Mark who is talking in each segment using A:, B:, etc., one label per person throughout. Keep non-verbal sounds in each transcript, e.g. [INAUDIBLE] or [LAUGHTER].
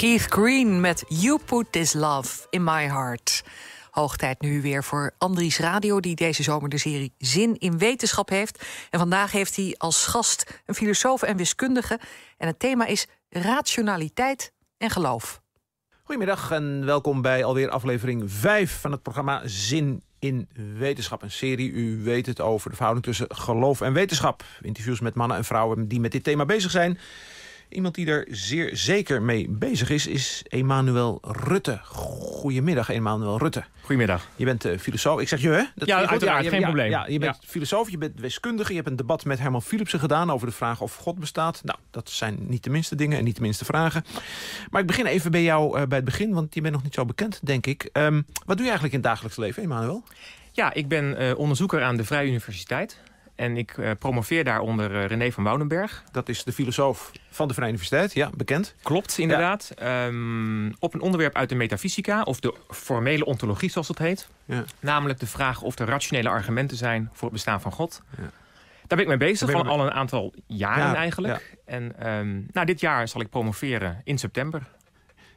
A: Keith Green met You Put This Love in My Heart. Hoog tijd nu weer voor Andries Radio, die deze zomer de serie Zin in Wetenschap heeft. En vandaag heeft hij als gast een filosoof en wiskundige. En het thema is rationaliteit en geloof.
B: Goedemiddag en welkom bij alweer aflevering 5 van het programma Zin in Wetenschap. Een serie, u weet het, over de verhouding tussen geloof en wetenschap. Interviews met mannen en vrouwen die met dit thema bezig zijn. Iemand die er zeer zeker mee bezig is, is Emanuel Rutte. Goedemiddag, Emanuel Rutte. Goedemiddag. Je bent eh, filosoof. Ik zeg je, hè? Dat, ja, oh, uiteraard, geen probleem. Ja, je bent filosoof, je bent wiskundige. Je hebt een debat met Herman Philipsen gedaan over de vraag of God bestaat. Nou, dat zijn niet de minste dingen en niet de minste vragen. Maar ik begin even bij jou eh, bij het begin, want je bent nog niet zo bekend, denk ik. Ehm, wat doe je eigenlijk in het dagelijks leven, Emanuel? Ja, ik ben eh, onderzoeker aan de Vrije Universiteit. En ik eh, promoveer daar onder eh, René van Woudenberg. Dat is de filosoof van de Vrije Universiteit, ja, bekend. Klopt, inderdaad. Ehm, op een onderwerp uit de metafysica, of de formele ontologie zoals dat heet. Ja. Namelijk de vraag of er rationele argumenten zijn voor het bestaan van God. Ja. Daar ben ik mee bezig, van al een aantal jaren eigenlijk. En ehm, nou, dit jaar zal ik promoveren in september.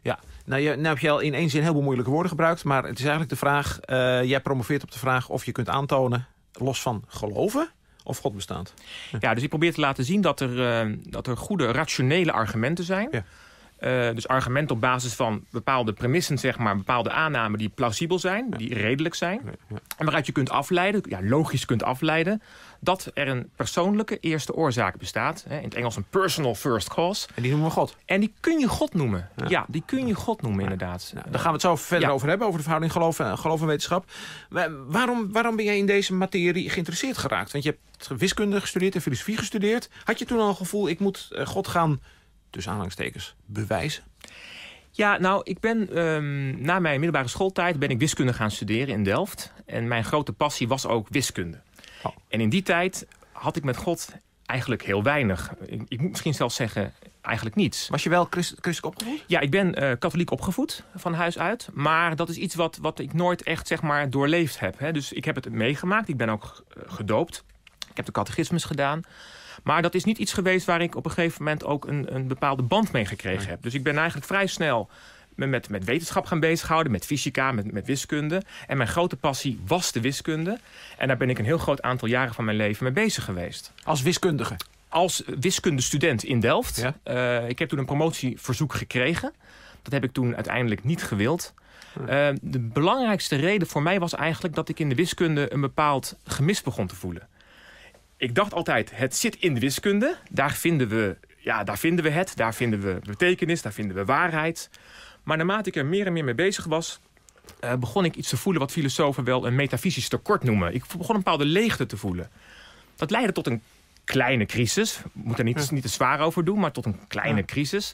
B: Ja, nou, je, nou heb je al in één zin heel veel moeilijke woorden gebruikt. Maar het is eigenlijk de vraag, eh, jij promoveert op de vraag of je kunt aantonen, los van geloven of God bestaat. Ja, dus ik probeert te laten zien dat er, eh, dat er goede rationele argumenten zijn. Ja. Eh, dus argumenten op basis van bepaalde premissen, zeg maar, bepaalde aannamen die plausibel zijn, die redelijk zijn. En waaruit je kunt afleiden, ja, logisch kunt afleiden, dat er een persoonlijke eerste oorzaak bestaat. Hè, in het Engels een personal first cause. En die noemen we God. En die kun je God noemen. Ja, die kun je God noemen inderdaad. Dan Daar gaan we het zo verder over hebben, over de verhouding geloof, geloof en wetenschap. Waarom, waarom ben jij in deze materie geïnteresseerd geraakt? Want je hebt wiskunde gestudeerd en filosofie gestudeerd. Had je toen al een gevoel, ik moet eh, God gaan, tussen aanhalingstekens, bewijzen? Ja, nou, ik ben ehm, na mijn middelbare schooltijd ben ik wiskunde gaan studeren in Delft. En mijn grote passie was ook wiskunde. Oh. En in die tijd had ik met God eigenlijk heel weinig. Ik, moet misschien zelfs zeggen, eigenlijk niets. Was je wel christelijk opgevoed? Ja, ik ben eh, katholiek opgevoed van huis uit. Maar dat is iets wat, wat ik nooit echt zeg maar, doorleefd heb. Hè. Dus ik heb het meegemaakt. Ik ben ook gedoopt. Ik heb de catechismus gedaan. Maar dat is niet iets geweest waar ik op een gegeven moment ook een, een bepaalde band mee gekregen heb. Dus ik ben eigenlijk vrij snel me met, met wetenschap gaan bezighouden, met fysica, met, met wiskunde. En mijn grote passie was de wiskunde. En daar ben ik een heel groot aantal jaren van mijn leven mee bezig geweest. Als wiskundige? Als wiskundestudent in Delft. Eh, ik heb toen een promotieverzoek gekregen. Dat heb ik toen uiteindelijk niet gewild. Hm. Eh, de belangrijkste reden voor mij was eigenlijk dat ik in de wiskunde een bepaald gemis begon te voelen. Ik dacht altijd, het zit in de wiskunde. Daar vinden we, ja, daar vinden we het, daar vinden we betekenis, daar vinden we waarheid. Maar naarmate ik er meer en meer mee bezig was, eh, begon ik iets te voelen wat filosofen wel een metafysisch tekort noemen. Ik begon een bepaalde leegte te voelen. Dat leidde tot een kleine crisis. Ik moet er niet, niet te zwaar over doen, maar tot een kleine crisis.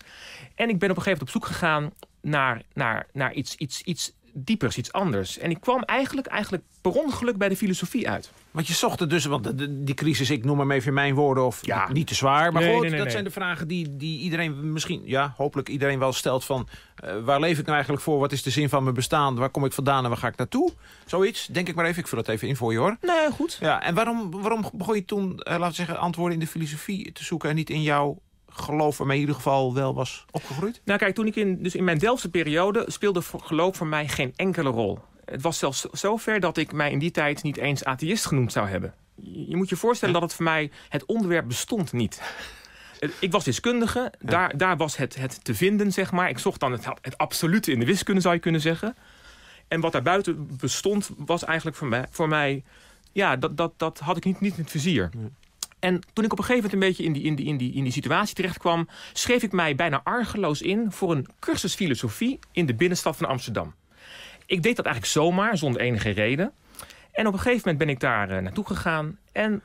B: En ik ben op een gegeven moment op zoek gegaan naar, naar, naar iets, iets, iets diepers, iets anders. En ik kwam eigenlijk, eigenlijk per ongeluk bij de filosofie uit. Want je zocht er dus, want die crisis, ik noem hem even in mijn woorden, of ja. niet te zwaar. Maar goed, dat zijn de vragen die, die iedereen misschien, ja, hopelijk iedereen wel stelt van... Eh, waar leef ik nou eigenlijk voor? Wat is de zin van mijn bestaan? Waar kom ik vandaan en waar ga ik naartoe? Zoiets, denk ik maar even. Ik vul dat even in voor je, hoor. Nee, goed. Ja, en waarom, waarom begon je toen, eh, laten we zeggen, antwoorden in de filosofie te zoeken... en niet in jouw geloof mij in ieder geval wel was opgegroeid? Nou kijk, toen ik in, dus in mijn Delftse periode speelde geloof voor mij geen enkele rol. Het was zelfs zover dat ik mij in die tijd niet eens atheïst genoemd zou hebben. Je moet je voorstellen dat het voor mij, het onderwerp bestond niet. Ik was wiskundige, daar, daar was het, het te vinden, zeg maar. Ik zocht dan het, het absolute in de wiskunde, zou je kunnen zeggen. En wat daarbuiten bestond, was eigenlijk voor mij... Voor mij ja, dat, dat, dat had ik niet, niet in het vizier. En toen ik op een gegeven moment een beetje in die, in die, in die, in die situatie terechtkwam... schreef ik mij bijna argeloos in voor een cursus filosofie in de binnenstad van Amsterdam. Ik deed dat eigenlijk zomaar, zonder enige reden. En op een gegeven moment ben ik daar eh, naartoe gegaan. En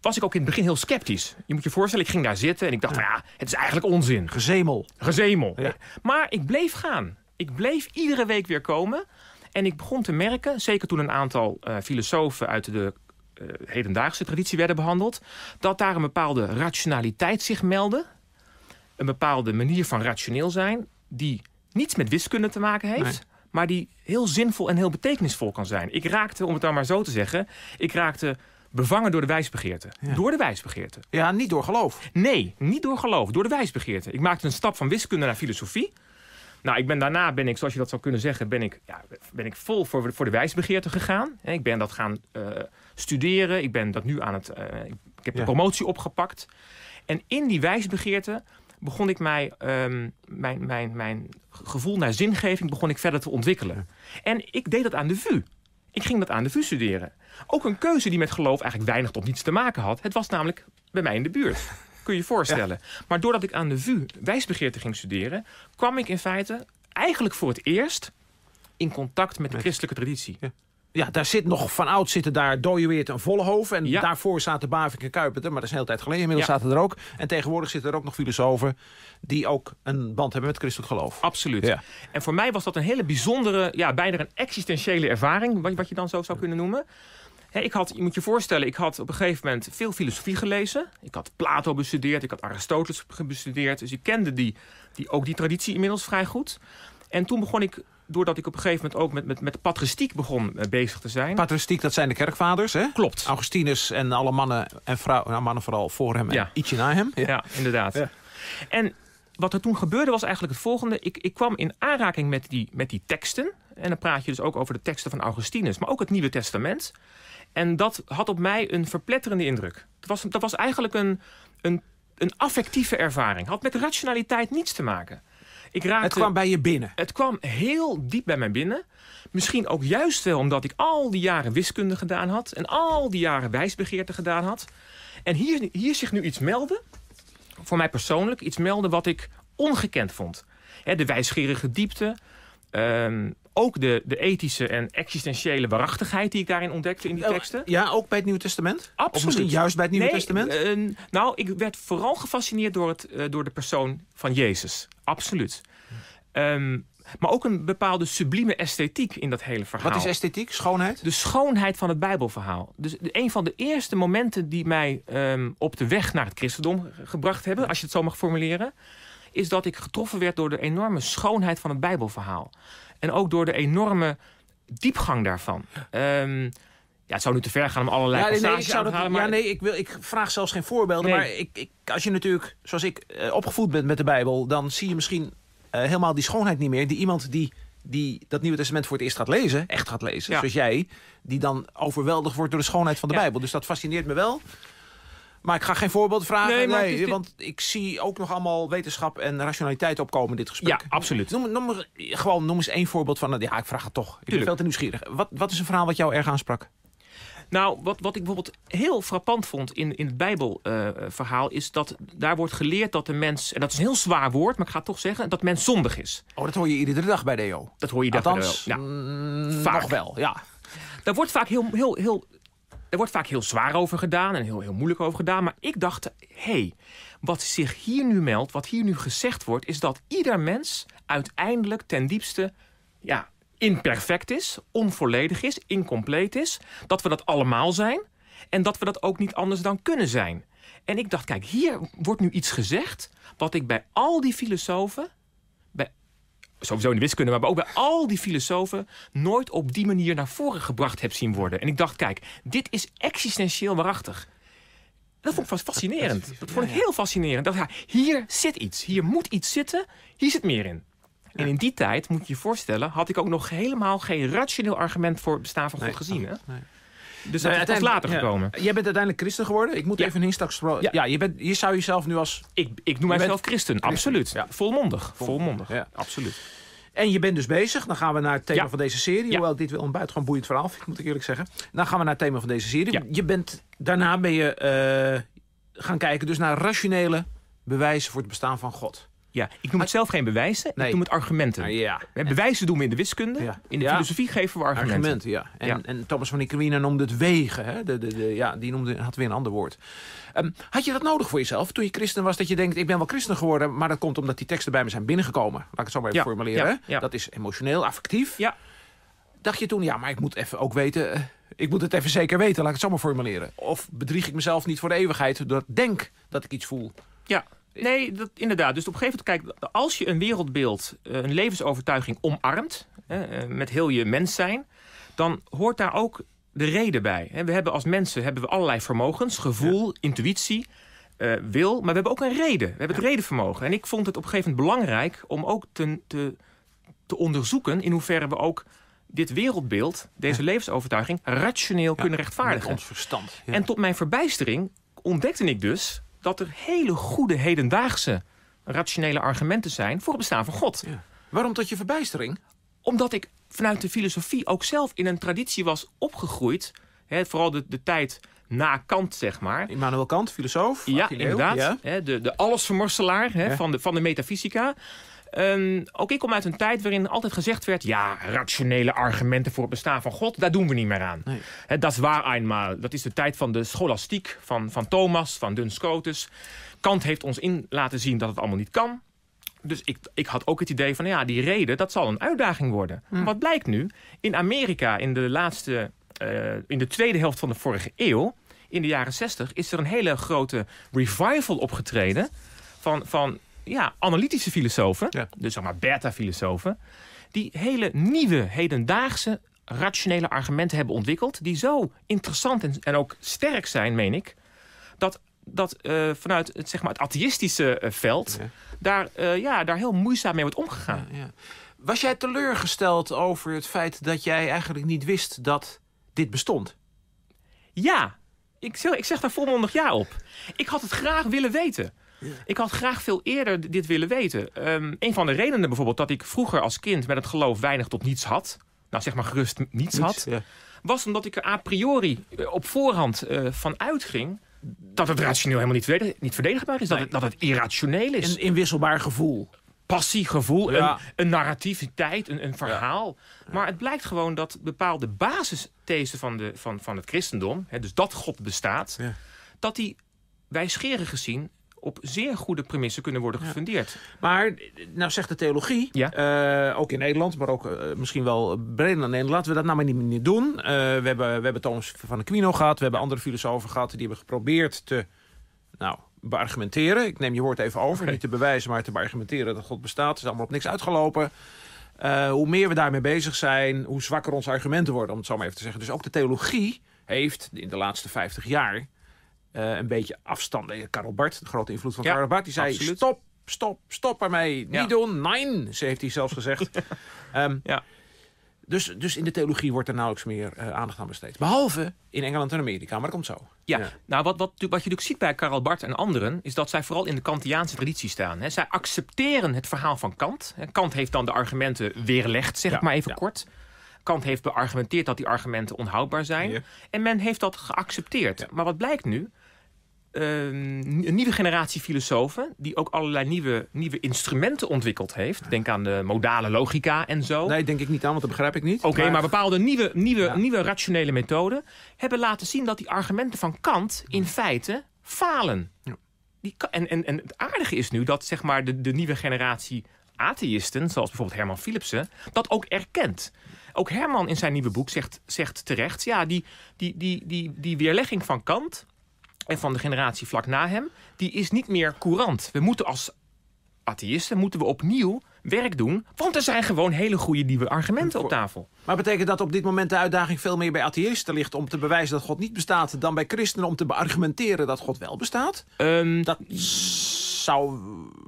B: was ik ook in het begin heel sceptisch. Je moet je voorstellen, ik ging daar zitten en ik dacht, ja, nou ja het is eigenlijk onzin. Gezemel. Gezemel. Maar ik bleef gaan. Ik bleef iedere week weer komen. En ik begon te merken, zeker toen een aantal eh, filosofen uit de eh, hedendaagse traditie werden behandeld, dat daar een bepaalde rationaliteit zich meldde, een bepaalde manier van rationeel zijn, die niets met wiskunde te maken heeft. Maar die heel zinvol en heel betekenisvol kan zijn. Ik raakte, om het dan maar zo te zeggen, ik raakte bevangen door de wijsbegeerte. Door de wijsbegeerte. Ja, niet door geloof. Nee, niet door geloof. Door de wijsbegeerte. Ik maakte een stap van wiskunde naar filosofie. Nou, ik ben daarna ben ik, zoals je dat zou kunnen zeggen, ben ik, ja, ben ik vol voor, voor de wijsbegeerte gegaan. Ik ben dat gaan eh, studeren. Ik ben dat nu aan het. Uh, ik heb de promotie opgepakt. En in die wijsbegeerte begon ik mij, ehm, mijn, mijn, mijn gevoel naar zingeving begon ik verder te ontwikkelen. En ik deed dat aan de VU. Ik ging dat aan de VU studeren. Ook een keuze die met geloof eigenlijk weinig tot niets te maken had. Het was namelijk bij mij in de buurt. [LAUGHS] Kun je je voorstellen. Maar doordat ik aan de VU wijsbegeerte ging studeren... kwam ik in feite eigenlijk voor het eerst in contact met de christelijke traditie. Ja ja, daar zit nog van oud zitten daar Dooyeweert en Vollenhoven. En daarvoor zaten Bavink en maar dat is een hele tijd geleden. Inmiddels zaten er ook. En tegenwoordig zitten er ook nog filosofen die ook een band hebben met christelijk geloof. Absoluut. En voor mij was dat een hele bijzondere, ja, bijna een existentiële ervaring. Wat, wat je dan zo zou kunnen noemen. ik had, je moet je voorstellen, ik had op een gegeven moment veel filosofie gelezen. Ik had Plato bestudeerd, ik had Aristoteles bestudeerd. Dus ik kende die, die, ook die traditie inmiddels vrij goed. En toen begon ik doordat ik op een gegeven moment ook met, met, met patristiek begon eh, bezig te zijn. Patristiek, dat zijn de kerkvaders, hè? Klopt. Augustinus en alle mannen en vrouwen, nou, mannen vooral voor hem en ietsje na hem. Ja, inderdaad. Ja. En wat er toen gebeurde was eigenlijk het volgende. Ik, ik kwam in aanraking met die, met die teksten. En dan praat je dus ook over de teksten van Augustinus, maar ook het Nieuwe Testament. En dat had op mij een verpletterende indruk. Dat was, dat was eigenlijk een, een, een affectieve ervaring. Had met rationaliteit niets te maken het kwam bij je binnen? Het kwam heel diep bij mij binnen. Misschien ook juist wel omdat ik al die jaren wiskunde gedaan had. En al die jaren wijsbegeerte gedaan had. En hier, hier zich nu iets melden. Voor mij persoonlijk iets melden wat ik ongekend vond. de wijsgerige diepte. Ehm, ook de, de ethische en existentiële waarachtigheid die ik daarin ontdekte in die oh, teksten. Ja, ook bij het Nieuwe Testament? Absoluut. misschien juist bij het Nieuwe Testament? Eh, nou, ik werd vooral gefascineerd door, het, eh, door de persoon van Jezus. Absoluut. Ehm, maar ook een bepaalde sublieme esthetiek in dat hele verhaal. Wat is esthetiek? Schoonheid? De schoonheid van het Bijbelverhaal. Dus een van de eerste momenten die mij ehm, op de weg naar het christendom gebracht hebben... als je het zo mag formuleren is dat ik getroffen werd door de enorme schoonheid van het Bijbelverhaal. En ook door de enorme diepgang daarvan. Ehm, ja, het zou nu te ver gaan om allerlei ja, nee, ik maar... Ja, nee, ik, wil, ik vraag zelfs geen voorbeelden. Nee. Maar ik, ik, als je natuurlijk, zoals ik, eh, opgevoed bent met de Bijbel... dan zie je misschien eh, helemaal die schoonheid niet meer... die iemand die, die dat Nieuwe Testament voor het eerst gaat lezen... echt gaat lezen, zoals jij... die dan overweldigd wordt door de schoonheid van de Bijbel. Dus dat fascineert me wel. Maar ik ga geen voorbeeld vragen, nee, nee want ik zie ook nog allemaal wetenschap en rationaliteit opkomen in dit gesprek. Ja, absoluut. Noem, noem, gewoon, noem eens één voorbeeld van, nou ja, ik vraag het toch. Ik Tuurlijk. ben veel te nieuwsgierig. Wat, wat is een verhaal wat jou erg aansprak? Nou, wat, wat ik bijvoorbeeld heel frappant vond in, in het Bijbelverhaal... Eh, is dat daar wordt geleerd dat de mens... en dat is een heel zwaar woord, maar ik ga het toch zeggen... dat mens zondig is. Oh, dat hoor je iedere dag bij de EO. Dat hoor je daar wel. bij Ja. Mm, vaak. wel, ja. Daar wordt vaak heel, heel, heel er wordt vaak heel zwaar over gedaan en heel, heel moeilijk over gedaan. Maar ik dacht, hé, hey, wat zich hier nu meldt, wat hier nu gezegd wordt... is dat ieder mens uiteindelijk ten diepste ja, imperfect is, onvolledig is, incompleet is. Dat we dat allemaal zijn en dat we dat ook niet anders dan kunnen zijn. En ik dacht, kijk, hier wordt nu iets gezegd... wat ik bij al die filosofen sowieso in de wiskunde, maar ook bij al die filosofen nooit op die manier naar voren gebracht heb zien worden. En ik dacht, kijk, dit is existentieel waarachtig. Dat vond ik vast fascinerend. Dat vond ik heel fascinerend. Dat, ja, hier zit iets. Hier moet iets zitten. Hier zit meer in. En in die tijd, moet je je voorstellen, had ik ook nog helemaal geen rationeel argument voor het bestaan van God gezien. Hè? Dus nou is later gekomen. Jij bent uiteindelijk christen geworden. Ik moet even een instaks... Ja, je, bent, zou jezelf nu als... Ik, ik noem mijzelf christen, absoluut. Volmondig. Volmondig, ja. absoluut. En je bent dus bezig. Dan gaan we naar het thema van deze serie. Hoewel dit wel een gewoon boeiend verhaal moet ik eerlijk zeggen. Dan gaan we naar het thema van deze serie. Je bent, daarna ben je eh, gaan kijken dus naar rationele bewijzen voor het bestaan van God. Ja, ik noem het zelf geen bewijzen, ik noem het argumenten. Ah, ja, ja. Bewijzen doen we in de wiskunde, in de filosofie geven we argumenten. ja. En, en Thomas van Aquino noemde het wegen, hè? De, de, ja, die noemde, had weer een ander woord. Ehm, had je dat nodig voor jezelf toen je christen was, dat je denkt, ik ben wel christen geworden, maar dat komt omdat die teksten bij me zijn binnengekomen. Laat ik het zo maar even formuleren. Dat is emotioneel, affectief. Ja. Dacht je toen, ja, maar ik moet even ook weten, eh, ik moet het even zeker weten, laat ik het zo maar formuleren. Of bedrieg ik mezelf niet voor de eeuwigheid, doordat ik denk dat ik iets voel? Ja, Nee, dat, inderdaad. Dus op een gegeven moment, kijk, als je een wereldbeeld, eh, een levensovertuiging omarmt, hè, eh, met heel je mens zijn, dan hoort daar ook de reden bij. We hebben als mensen hebben we allerlei vermogens, gevoel, intuïtie, eh, wil, maar we hebben ook een reden. We hebben het redenvermogen. En ik vond het op een gegeven moment belangrijk om ook te, te, te onderzoeken in hoeverre we ook dit wereldbeeld, deze levensovertuiging, rationeel kunnen rechtvaardigen. Met ons verstand. En tot mijn verbijstering ontdekte ik dus dat er hele goede hedendaagse rationele argumenten zijn voor het bestaan van God. Ja. Waarom tot je verbijstering? Omdat ik vanuit de filosofie ook zelf in een traditie was opgegroeid. Hè, vooral de, de tijd na Kant, zeg maar. Immanuel Kant, filosoof. Ja, inderdaad. Hè, de, de allesvermorselaar hè, van, de, van de metafysica. Ehm, ook ik kom uit een tijd waarin altijd gezegd werd... ja, rationele argumenten voor het bestaan van God, daar doen we niet meer aan. dat is waar eenmaal. Dat is de tijd van de scholastiek, van, van Thomas, van Duns-Scotus. Kant heeft ons in laten zien dat het allemaal niet kan. Dus ik, ik had ook het idee van, ja, die reden, dat zal een uitdaging worden. Hm. Wat blijkt nu? In Amerika in de laatste... Eh, in de tweede helft van de vorige eeuw, in de jaren 60, is er een hele grote revival opgetreden... van, van ja, analytische filosofen, dus zeg maar beta-filosofen, die hele nieuwe, hedendaagse, rationele argumenten hebben ontwikkeld, die zo interessant en, ook sterk zijn, meen ik, dat, dat eh, vanuit het, zeg maar, het atheïstische eh, veld Daar, eh, ja, daar heel moeizaam mee wordt omgegaan. Ja, Was jij teleurgesteld over het feit dat jij eigenlijk niet wist dat dit bestond? Ja, ik, ik zeg daar volmondig ja op. Ik had het graag willen weten. Ik had graag veel eerder dit willen weten. Um, een van de redenen bijvoorbeeld dat ik vroeger als kind met het geloof weinig tot niets had. Nou, zeg maar gerust niets, had. Was omdat ik er a priori eh, op voorhand uh, van uitging dat het rationeel helemaal niet, verdedigbaar is. Dat, het, irrationeel is. Een inwisselbaar gevoel passiegevoel, een, een narrativiteit, een, een verhaal. Maar het blijkt gewoon dat bepaalde basisthesen van, van, van het christendom... Hè, dus dat God bestaat, ja. dat die wij gezien op zeer goede premissen kunnen worden gefundeerd. Maar, nou zegt de theologie, eh, ook in Nederland, maar ook eh, misschien wel breder dan Nederland... laten we dat nou maar niet meer doen. Eh, we, hebben, we hebben Thomas van Aquino gehad, we hebben andere filosofen gehad... die hebben geprobeerd te, nou, beargumenteren. Ik neem je woord even over, niet te bewijzen, maar te beargumenteren dat God bestaat. Het is allemaal op niks uitgelopen. hoe meer we daarmee bezig zijn, hoe zwakker onze argumenten worden, om het zo maar even te zeggen. Dus ook de theologie heeft in de laatste 50 jaar eh, een beetje afstand. Eh, Karel Bart, de grote invloed van Karel Bart, die zei stop, stop, stop ermee. Niet doen, nein, ze heeft hij zelfs gezegd. [LAUGHS] Ehm, ja. Dus, dus in de theologie wordt er nauwelijks meer eh, aandacht aan besteed. Behalve in Engeland en Amerika, maar dat komt zo. Ja, nou wat, wat, wat je natuurlijk ziet bij Karel Bart en anderen... is dat zij vooral in de Kantiaanse traditie staan. Hè. Zij accepteren het verhaal van Kant. Kant heeft dan de argumenten weerlegd, zeg ik maar even kort. Kant heeft beargumenteerd dat die argumenten onhoudbaar zijn. En men heeft dat geaccepteerd. Maar wat blijkt nu? Ehm, een nieuwe generatie filosofen... die ook allerlei nieuwe, nieuwe instrumenten ontwikkeld heeft. Denk aan de modale logica en zo. Nee, denk ik niet aan, want dat begrijp ik niet. Oké, maar... bepaalde nieuwe, nieuwe, nieuwe rationele methoden... hebben laten zien dat die argumenten van Kant in feite falen. Ja. Die, en, en, en het aardige is nu dat zeg maar, de, de nieuwe generatie atheïsten... zoals bijvoorbeeld Herman Philipsen, dat ook erkent ook Herman in zijn nieuwe boek zegt, zegt terecht... ja, die, die, die, die, die weerlegging van Kant en van de generatie vlak na hem, die is niet meer courant. We moeten als atheïsten moeten we opnieuw werk doen. Want er zijn gewoon hele goede nieuwe argumenten op tafel. Maar betekent dat op dit moment de uitdaging veel meer bij atheïsten ligt... om te bewijzen dat God niet bestaat... dan bij christenen om te beargumenteren dat God wel bestaat? Ehm, dat zou...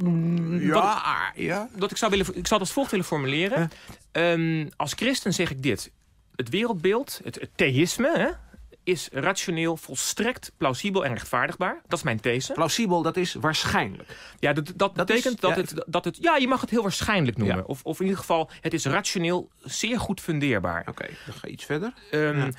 B: Mm, ja, ah, ja. Dat ik, zou willen, ik zou dat als volgt willen formuleren. Ehm, als christen zeg ik dit. Het wereldbeeld, het, het theïsme... Hè? is rationeel volstrekt plausibel en rechtvaardigbaar. Dat is mijn these. Plausibel, dat is waarschijnlijk. Ja, dat, dat, betekent dat, het, dat het... Ja, je mag het heel waarschijnlijk noemen. Of, of in ieder geval, het is rationeel zeer goed fundeerbaar. Oké, dan ga je iets verder. Ehm,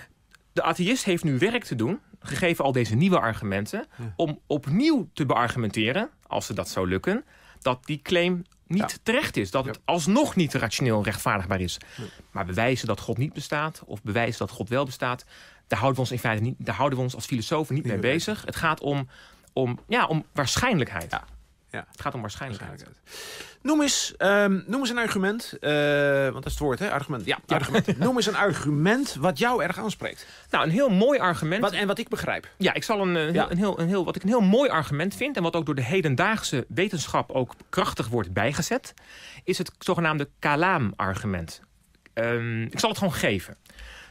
B: de atheïst heeft nu werk te doen, gegeven al deze nieuwe argumenten... om opnieuw te beargumenteren, als ze dat zou lukken... dat die claim niet terecht is. Dat het alsnog niet rationeel rechtvaardigbaar is. Maar bewijzen dat God niet bestaat of bewijzen dat God wel bestaat daar houden we ons in feite niet, daar houden we ons als filosofen niet mee bezig. Het gaat om, om, ja, om waarschijnlijkheid. Ja. Ja. Het gaat om waarschijnlijkheid. Noem, eens, ehm, noem eens een argument. Uh, want dat is het woord, hè? Argument. Ja, argument. [LAUGHS] noem eens een argument wat jou erg aanspreekt. Nou, een heel mooi argument. Wat, en wat ik begrijp. Ja, ik zal een, een, eh, ja. Heel, een, heel, een heel, wat ik een heel mooi argument vind... en wat ook door de hedendaagse wetenschap ook krachtig wordt bijgezet... is het zogenaamde Kalam argument ehm, ik zal het gewoon geven.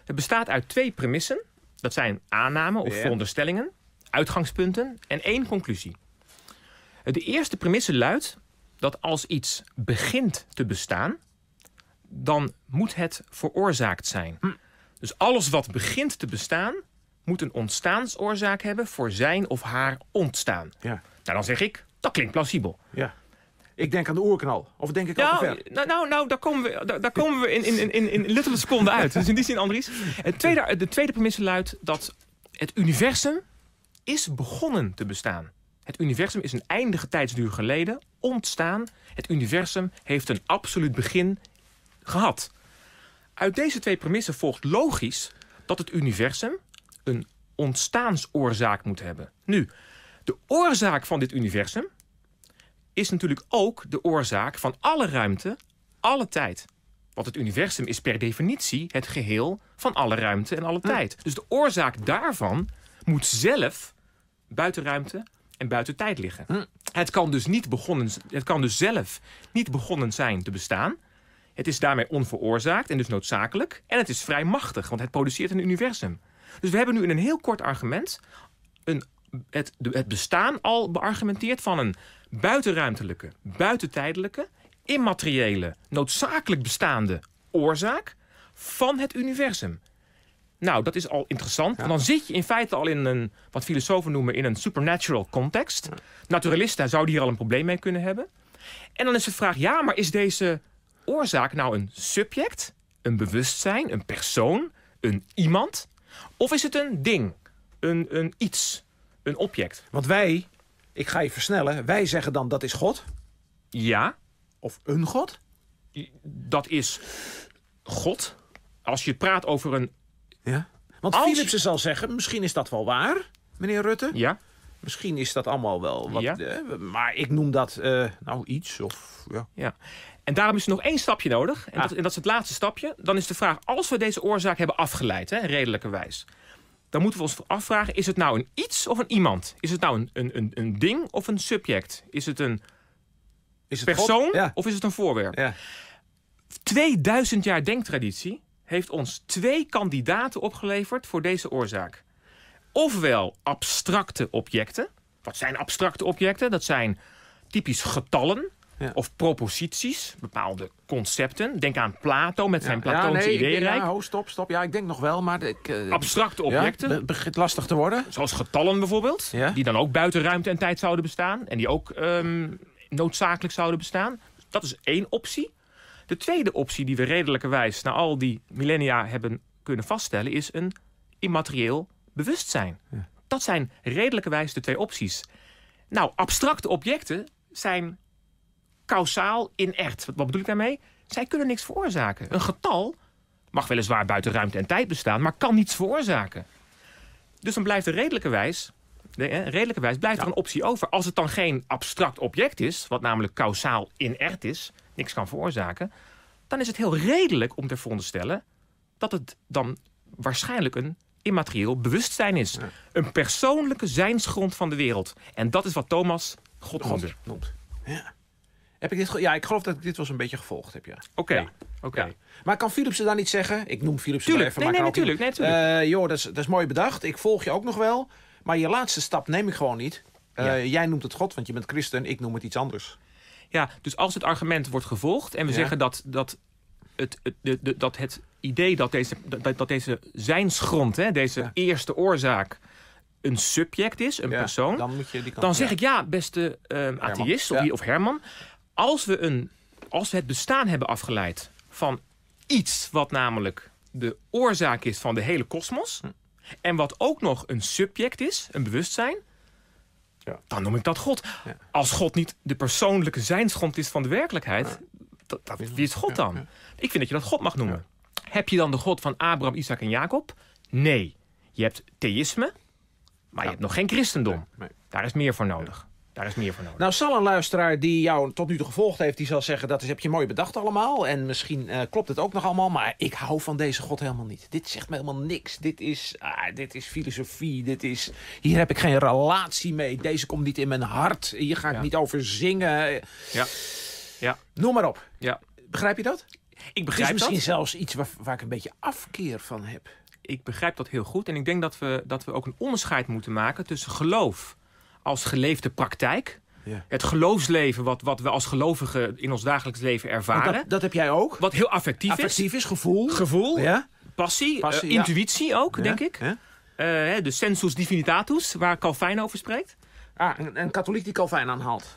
B: Het bestaat uit twee premissen. Dat zijn aannamen of veronderstellingen, uitgangspunten en één conclusie. De eerste premisse luidt dat als iets begint te bestaan, dan moet het veroorzaakt zijn. Hm. Dus alles wat begint te bestaan, moet een ontstaansoorzaak hebben voor zijn of haar ontstaan. Ja. Nou, dan zeg ik, dat klinkt plausibel. Ja. Ik denk aan de oerknal. Of denk ik aan al te nou, nou, nou, nou daar komen we, daar, komen we in, in, in, in seconden uit. Dus in die zin, Andries. tweede, de tweede premisse luidt dat het universum is begonnen te bestaan. Het universum is een eindige tijdsduur geleden ontstaan. Het universum heeft een absoluut begin gehad. Uit deze twee premissen volgt logisch dat het universum een ontstaansoorzaak moet hebben. Nu, de oorzaak van dit universum, is natuurlijk ook de oorzaak van alle ruimte, alle tijd. Want het universum is per definitie het geheel van alle ruimte en alle tijd. Dus de oorzaak daarvan moet zelf buiten ruimte en buiten tijd liggen. Hm. Het, kan dus niet begonnen, het kan dus zelf niet begonnen zijn te bestaan. Het is daarmee onveroorzaakt en dus noodzakelijk. En het is vrij machtig, want het produceert een universum. Dus we hebben nu in een heel kort argument een, het bestaan al beargumenteerd van een buitenruimtelijke, buitentijdelijke, immateriële, noodzakelijk bestaande oorzaak van het universum. Nou, dat is al interessant. Want dan zit je in feite al in een, wat filosofen noemen, in een supernatural context. Naturalisten zouden hier al een probleem mee kunnen hebben. En dan is de vraag, ja, maar is deze oorzaak nou een subject, een bewustzijn, een persoon, een iemand? Of is het een ding, een, een iets, een object? Want wij ik ga je versnellen. Wij zeggen dan dat is God. Ja. Of een God. Dat is God. Als je praat over een... Ja. Want Als... Philipsen zal zeggen, misschien is dat wel waar, meneer Rutte. Ja. Misschien is dat allemaal wel wat... Ja. Eh, maar ik noem dat eh, nou iets of... Ja. ja. En daarom is er nog één stapje nodig. En, ah. dat, en, dat, is het laatste stapje. Dan is de vraag, als we deze oorzaak hebben afgeleid, hè, redelijkerwijs dan moeten we ons afvragen... is het nou een iets of een iemand? Is het nou een, een, een, een ding of een subject? Is het een is het persoon of is het een voorwerp? Ja. 2000 jaar denktraditie heeft ons twee kandidaten opgeleverd voor deze oorzaak. Ofwel abstracte objecten. Wat zijn abstracte objecten? Dat zijn typisch getallen, of proposities, bepaalde concepten. Denk aan Plato met zijn ja, ideeënrijk. ja, nee, ideeënrijk. Ja, stop, stop. Ja, ik denk nog wel, maar... Ik, eh, Abstracte objecten. Het begint lastig te worden. Zoals getallen bijvoorbeeld. Die dan ook buiten ruimte en tijd zouden bestaan. En die ook ehm, noodzakelijk zouden bestaan. Dat is één optie. De tweede optie die we redelijkerwijs na al die millennia hebben kunnen vaststellen... is een immaterieel bewustzijn. Dat zijn redelijkerwijs de twee opties. Nou, abstracte objecten zijn kausaal inert. Wat bedoel ik daarmee? Zij kunnen niks veroorzaken. Een getal mag weliswaar buiten ruimte en tijd bestaan, maar kan niets veroorzaken. Dus dan blijft er redelijkerwijs, redelijkerwijs blijft er een optie over. Als het dan geen abstract object is, wat namelijk kausaal inert is, niks kan veroorzaken, dan is het heel redelijk om te veronderstellen dat het dan waarschijnlijk een immaterieel bewustzijn is. Een persoonlijke zijnsgrond van de wereld. En dat is wat Thomas God noemt. Ja. Heb ik dit ja, ik geloof dat ik dit wel een beetje gevolgd heb, ja. Oké, oké. Maar kan Philips ze dan niet zeggen? Ik noem Philips Tuurlijk. even. Nee, nee, natuurlijk. Nee, natuurlijk. Eh, joh, dat is, dat is mooi bedacht. Ik volg je ook nog wel. Maar je laatste stap neem ik gewoon niet. Eh, jij noemt het God, want je bent christen. Ik noem het iets anders. Ja, dus als het argument wordt gevolgd en we zeggen dat, dat, het, het, de, de, dat het idee dat deze, dat, dat deze zijnsgrond, hè, deze eerste oorzaak een subject is, een persoon, dan, moet je dan zeg ik ja, beste uh, atheïst ja. of, Herman, als we, een, als we het bestaan hebben afgeleid van iets wat namelijk de oorzaak is van de hele kosmos. Hm. En wat ook nog een subject is, een bewustzijn. Ja. Dan noem ik dat God. Als God niet de persoonlijke zijnsgrond is van de werkelijkheid. wie is God dan? Ik vind dat je dat God mag noemen. Heb je dan de God van Abraham, Isaac en Jacob? Nee. Je hebt theïsme, maar je hebt nog geen christendom. Daar is meer voor nodig. Daar is meer voor nodig. Nou, zal een luisteraar die jou tot nu toe gevolgd heeft... die zal zeggen, dat is, heb je mooi bedacht allemaal. En misschien eh, klopt het ook nog allemaal. Maar ik hou van deze God helemaal niet. Dit zegt me helemaal niks. Dit is, ah, dit is filosofie. Dit is, hier heb ik geen relatie mee. Deze komt niet in mijn hart. Hier ga ik niet over zingen. Ja. ja. Noem maar op. Ja. Begrijp je dat? Ik begrijp misschien zelfs iets waar, waar ik een beetje afkeer van heb. Ik begrijp dat heel goed. En ik denk dat we, dat we ook een onderscheid moeten maken tussen geloof als geleefde praktijk. Ja. Het geloofsleven wat, wat we als gelovigen in ons dagelijks leven ervaren. Dat, heb jij ook. Wat heel affectief, affectief is. gevoel. Gevoel, ja. passie, eh, intuïtie ook, denk ik. Eh, de sensus divinitatus, waar Calvijn over spreekt. Ah, een, een katholiek die Calvijn aanhaalt.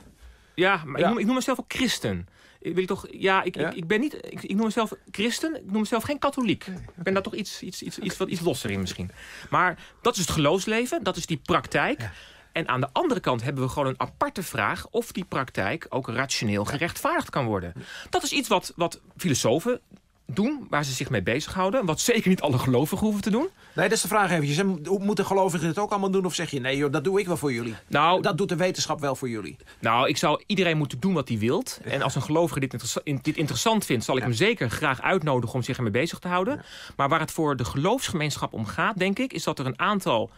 B: Ja, maar Ik, noem, mezelf ook christen. Ik toch, ja, ik, ik, ik ben niet, ik, ik, noem mezelf christen, ik noem mezelf geen katholiek. Ik ben daar toch iets, iets, iets, iets, wat, iets losser in misschien. Maar dat is het geloofsleven, dat is die praktijk. En aan de andere kant hebben we gewoon een aparte vraag... of die praktijk ook rationeel gerechtvaardigd kan worden. Dat is iets wat, wat filosofen doen, waar ze zich mee bezighouden. Wat zeker niet alle gelovigen hoeven te doen. Nee, dat is de vraag eventjes. Moeten gelovigen het ook allemaal doen? Of zeg je, nee joh, dat doe ik wel voor jullie. Nou, dat doet de wetenschap wel voor jullie. Nou, ik zou iedereen moeten doen wat hij wilt. En als een gelovige dit, interessant vindt... zal ik hem zeker graag uitnodigen om zich ermee bezig te houden. Maar waar het voor de geloofsgemeenschap om gaat, denk ik... is dat er een aantal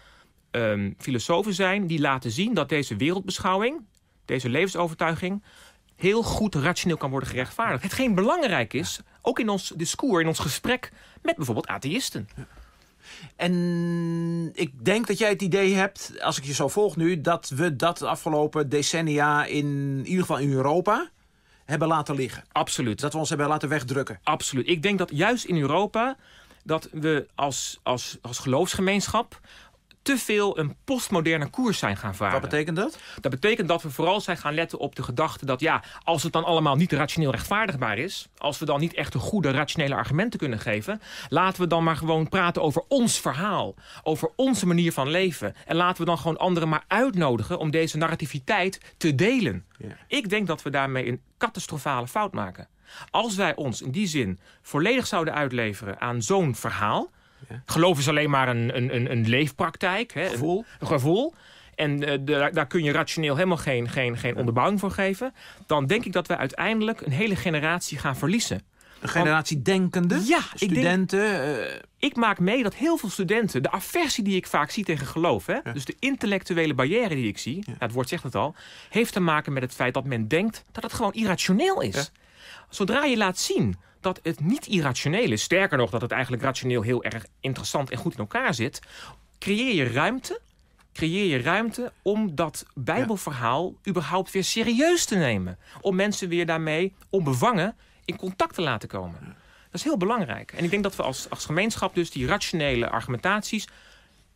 B: Ehm, filosofen zijn die laten zien dat deze wereldbeschouwing, deze levensovertuiging, heel goed rationeel kan worden gerechtvaardigd. Hetgeen belangrijk is, ook in ons discours, in ons gesprek met bijvoorbeeld atheïsten. En ik denk dat jij het idee hebt, als ik je zo volg nu... dat we dat de afgelopen decennia in, in ieder geval in Europa hebben laten liggen. Absoluut. Dat we ons hebben laten wegdrukken. Absoluut. Ik denk dat juist in Europa dat we als, als, als geloofsgemeenschap te veel een postmoderne koers zijn gaan varen. Wat betekent dat? Dat betekent dat we vooral zijn gaan letten op de gedachte dat ja, als het dan allemaal niet rationeel rechtvaardigbaar is, als we dan niet echt de goede rationele argumenten kunnen geven, laten we dan maar gewoon praten over ons verhaal, over onze manier van leven. En laten we dan gewoon anderen maar uitnodigen om deze narrativiteit te delen. Ik denk dat we daarmee een catastrofale fout maken. Als wij ons in die zin volledig zouden uitleveren aan zo'n verhaal... Geloof is alleen maar een, een, een, een leefpraktijk. Hè? Gevoel. Een, gevoel. En eh, de, daar kun je rationeel helemaal geen, geen, geen onderbouwing voor geven. Dan denk ik dat we uiteindelijk een hele generatie gaan verliezen. Een generatie denkende? Ja, studenten. Ik, eh. ik, maak mee dat heel veel studenten. de aversie die ik vaak zie tegen geloof. Hè, dus de intellectuele barrière die ik zie. Nou, het woord zegt het al. heeft te maken met het feit dat men denkt dat het gewoon irrationeel is. Zodra je laat zien dat het niet irrationeel is, sterker nog dat het eigenlijk rationeel heel erg interessant en goed in elkaar zit, creëer je ruimte creëer je ruimte om dat Bijbelverhaal überhaupt weer serieus te nemen. Om mensen weer daarmee onbevangen in contact te laten komen. Dat is heel belangrijk. En ik denk dat we als, als gemeenschap dus die rationele argumentaties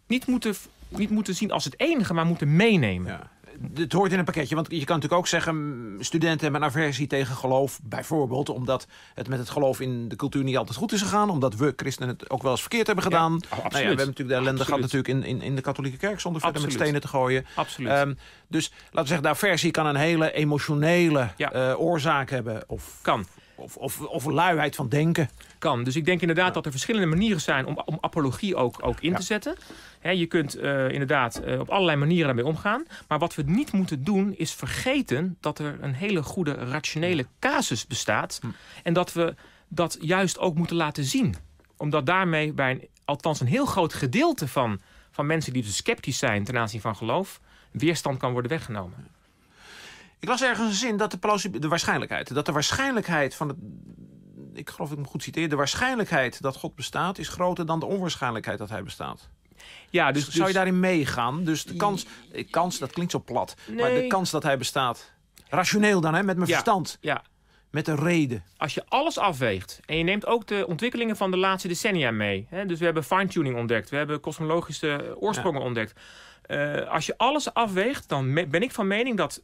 B: niet moeten, niet moeten zien als het enige, maar moeten meenemen. Ja het hoort in een pakketje. Want je kan natuurlijk ook zeggen... Mm, studenten hebben een aversie tegen geloof. Bijvoorbeeld omdat het met het geloof in de cultuur niet altijd goed is gegaan. Omdat we christenen het ook wel eens verkeerd hebben gedaan. Ja, oh, nou ja, we hebben natuurlijk de ellende gehad natuurlijk in, in, in de katholieke kerk... zonder verder met stenen te gooien. Absoluut. Ehm, dus laten we zeggen, de aversie kan een hele emotionele eh, oorzaak hebben. Of, kan. Of, of, of luiheid van denken. Kan. Dus ik denk inderdaad dat er verschillende manieren zijn... om, om apologie ook, ook in te zetten je kunt eh, inderdaad eh, op allerlei manieren daarmee omgaan. Maar wat we niet moeten doen is vergeten dat er een hele goede rationele casus bestaat. Hm. En dat we dat juist ook moeten laten zien. Omdat daarmee bij een, althans een heel groot gedeelte van, van mensen die dus sceptisch zijn ten aanzien van geloof, weerstand kan worden weggenomen. Ik las ergens een zin dat de, de waarschijnlijkheid, dat de waarschijnlijkheid van het ik geloof ik me goed citeer, de waarschijnlijkheid dat God bestaat is groter dan de onwaarschijnlijkheid dat hij bestaat. Ja, dus, dus, zou je dus- daarin meegaan? Dus de kans, kans dat klinkt zo plat, maar de kans dat hij bestaat. Rationeel dan, hè, met mijn verstand. Ja. Met een reden. Als je alles afweegt en je neemt ook de ontwikkelingen van de laatste decennia mee. Hè, dus we hebben fine-tuning ontdekt, we hebben kosmologische eh, oorsprongen ontdekt. Eh, als je alles afweegt, dan ben ik van mening dat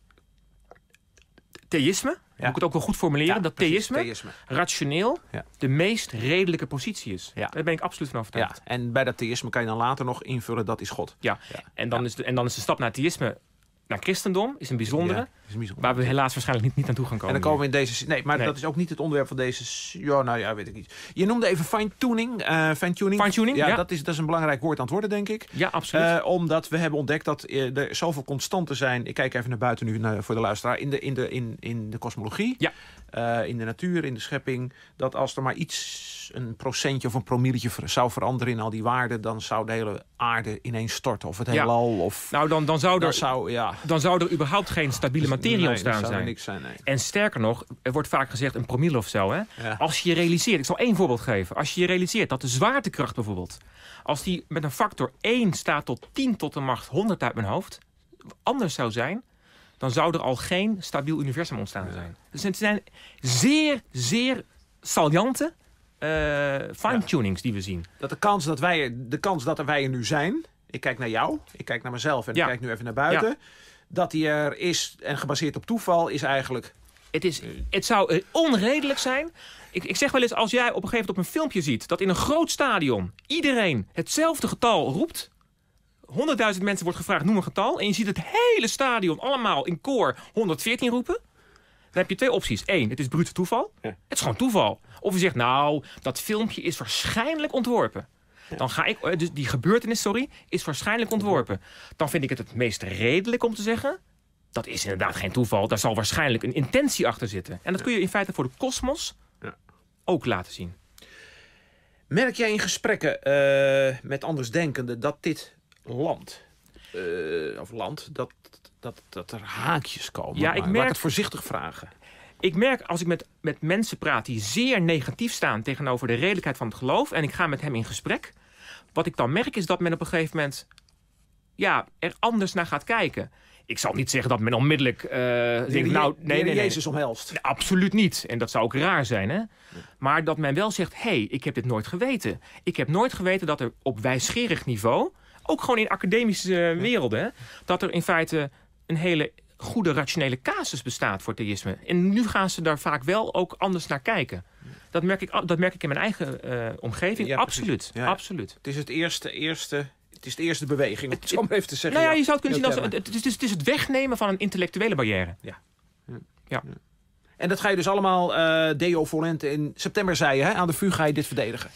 B: theïsme, ja. moet ik het ook wel goed formuleren, dat theïsme, rationeel de meest redelijke positie is. Daar ben ik absoluut van overtuigd. En bij dat theïsme kan je dan later nog invullen dat is God. Ja, En, dan is en dan is de stap naar theïsme naar christendom. Is een bijzondere. Waar we helaas waarschijnlijk niet, niet aan toe gaan komen. En dan komen we in deze... Nee, maar dat is ook niet het onderwerp van deze... Ja, nou ja, weet ik niet. Je noemde even fine-tuning. Uh, fine-tuning. Fine-tuning, ja, Dat, is, dat is een belangrijk woord aan het worden, denk ik. Ja, absoluut. Eh, omdat we hebben ontdekt dat eh, er zoveel constanten zijn. Ik kijk even naar buiten nu naar, voor de luisteraar. In de, in de, in, in de kosmologie. Ja. Eh, in de natuur, in de schepping, dat als er maar iets, een procentje of een promilletje zou veranderen in al die waarden, dan zou de hele aarde ineens storten of het heelal. Ja. Of, nou, dan, dan, zou er, dan zou, ja. dan zou er überhaupt geen stabiele dus materie ontstaan zijn. En sterker nog, er wordt vaak gezegd een promille of zo. Hè? Als je je realiseert, ik zal één voorbeeld geven. Als je je realiseert dat de zwaartekracht bijvoorbeeld, als die met een factor 1 staat tot 10 tot de macht 100 uit mijn hoofd, anders zou zijn dan zou er al geen stabiel universum ontstaan zijn. Dus het zijn zeer, zeer saljante eh, fine-tunings die we zien. Dat de kans dat, wij, de kans dat wij er nu zijn, ik kijk naar jou, ik kijk naar mezelf en ik kijk nu even naar buiten. Dat die er is en gebaseerd op toeval is eigenlijk... Het, is, eh, het zou eh, onredelijk zijn. Ik, ik zeg wel eens, als jij op een gegeven moment op een filmpje ziet... dat in een groot stadion iedereen hetzelfde getal roept... 100.000 mensen wordt gevraagd, noem een getal. En je ziet het hele stadion allemaal in koor 114 roepen. Dan heb je twee opties. Eén, het is brute toeval. Het is gewoon toeval. Of je zegt, nou, dat filmpje is waarschijnlijk ontworpen. Dan ga ik, eh, dus die gebeurtenis, sorry, is waarschijnlijk ontworpen. Dan vind ik het het meest redelijk om te zeggen... dat is inderdaad geen toeval. Daar zal waarschijnlijk een intentie achter zitten. En dat kun je in feite voor de kosmos ja. ook laten zien. Merk jij in gesprekken eh, met andersdenkenden dat dit land. Eh, of land, dat, dat, dat er haakjes komen. Ja, ik merk... het voorzichtig vragen. Ik merk als ik met, met mensen praat die zeer negatief staan tegenover de redelijkheid van het geloof. En ik ga met hem in gesprek. Wat ik dan merk is dat men op een gegeven moment ja, er anders naar gaat kijken. Ik zal niet zeggen dat men onmiddellijk uh, denkt, nou, nee, nee, nee, Jezus omhelst. absoluut niet. En dat zou ook raar zijn, hè? Maar dat men wel zegt, hé, hey, ik heb dit nooit geweten. Ik heb nooit geweten dat er op wijsgerig niveau ook gewoon in academische eh, werelden. Dat er in feite een hele goede rationele casus bestaat voor theïsme. En nu gaan ze daar vaak wel ook anders naar kijken. Dat merk ik, dat merk ik in mijn eigen eh, omgeving. absoluut, absoluut. Het is het eerste, eerste het is de eerste beweging, om het even te zeggen. Nou ja, je zou kunnen zien als... Het is, dus, het is het wegnemen van een intellectuele barrière. Ja. ja. En dat ga je dus allemaal uh, deo volente in september, zei je, hè? Aan de VU ga je dit verdedigen.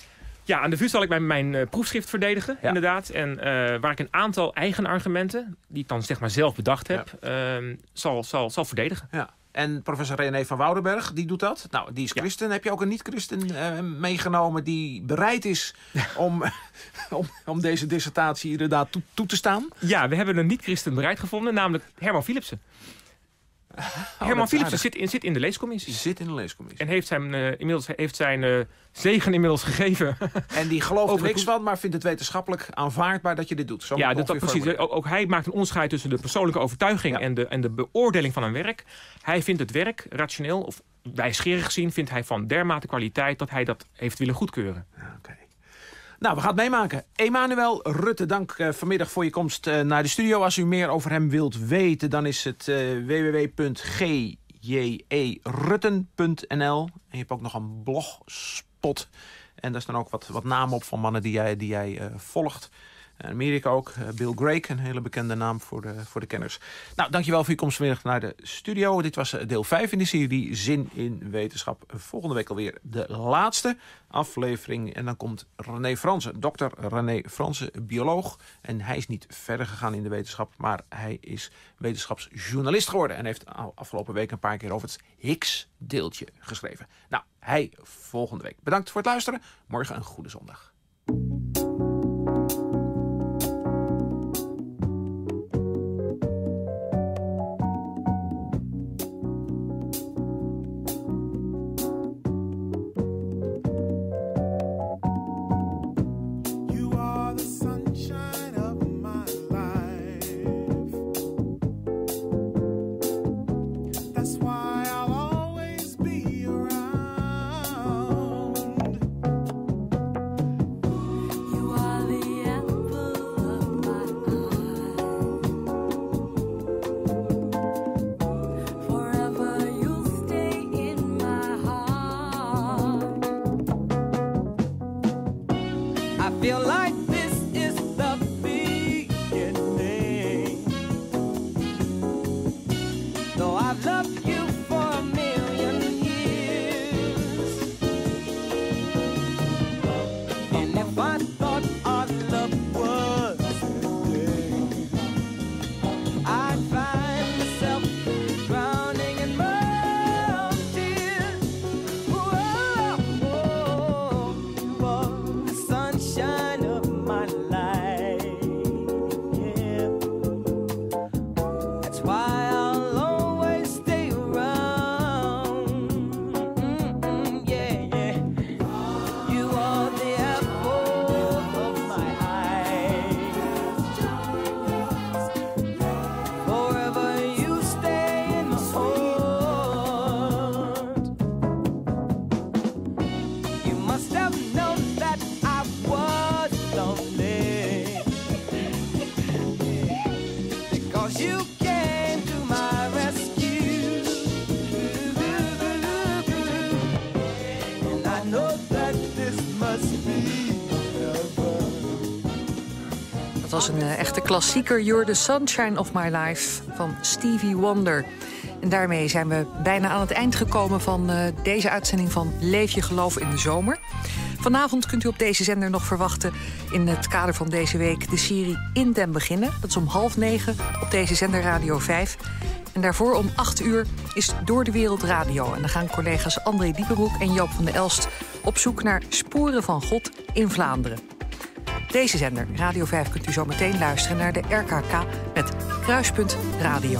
B: Ja, aan de VU zal ik mijn, mijn eh, proefschrift verdedigen, inderdaad. En eh, waar ik een aantal eigen argumenten, die ik dan zeg maar zelf bedacht heb, ehm, zal, zal, zal verdedigen. Ja. En professor René van Woudenberg, die doet dat. Nou, die is christen. Heb je ook een niet-christen eh, meegenomen die bereid is [LAUGHS] om, om, om, deze dissertatie inderdaad toe, toe, te staan? Ja, we hebben een niet-christen bereid gevonden, namelijk Herman Philipsen. Oh, Herman Philipsen zit in, zit in de leescommissie. Zit in de leescommissie. En heeft zijn, eh, inmiddels, heeft zijn eh, zegen inmiddels gegeven. [LAUGHS] En die gelooft er niks van, maar vindt het wetenschappelijk aanvaardbaar dat je dit doet. Zo ja, dat, precies. Ook, hij maakt een onderscheid tussen de persoonlijke overtuiging en, de, en de beoordeling van een werk. Hij vindt het werk rationeel of wijsgerig gezien vindt hij van dermate kwaliteit dat hij dat heeft willen goedkeuren. Ja, Oké. Nou, we gaan het meemaken. Emanuel Rutte, dank eh, vanmiddag voor je komst eh, naar de studio. Als u meer over hem wilt weten, dan is het eh, www.gjerutten.nl. En je hebt ook nog een blogspot. En daar staan ook wat, wat namen op van mannen die jij, die jij volgt. En Amerika ook. Eh, Bill Grake, een hele bekende naam voor de, voor de kenners. Nou, dankjewel voor je komst vanmiddag naar de studio. Dit was eh, deel 5 in de serie Zin in Wetenschap. Volgende week alweer de laatste aflevering. En dan komt René Franse, dokter René Franse, bioloog. En hij is niet verder gegaan in de wetenschap, maar hij is wetenschapsjournalist geworden. En heeft afgelopen week een paar keer over het Higgs-deeltje geschreven. Nou, hij volgende week. Bedankt voor het luisteren. Morgen een goede zondag.
A: love you. was een eh, echte klassieker. You're the Sunshine of My Life van Stevie Wonder. En daarmee zijn we bijna aan het eind gekomen van eh, deze uitzending van Leef je geloof in de zomer. Vanavond kunt u op deze zender nog verwachten in het kader van deze week de serie In den Beginnen. Dat is om half negen op deze zender Radio 5. En daarvoor om 8 uur is Door de Wereld Radio. En dan gaan collega's André Diepenbroek en Joop van der Elst op zoek naar sporen van God in Vlaanderen. Deze zender, Radio 5, kunt u zometeen luisteren naar de RKK met Kruispunt Radio.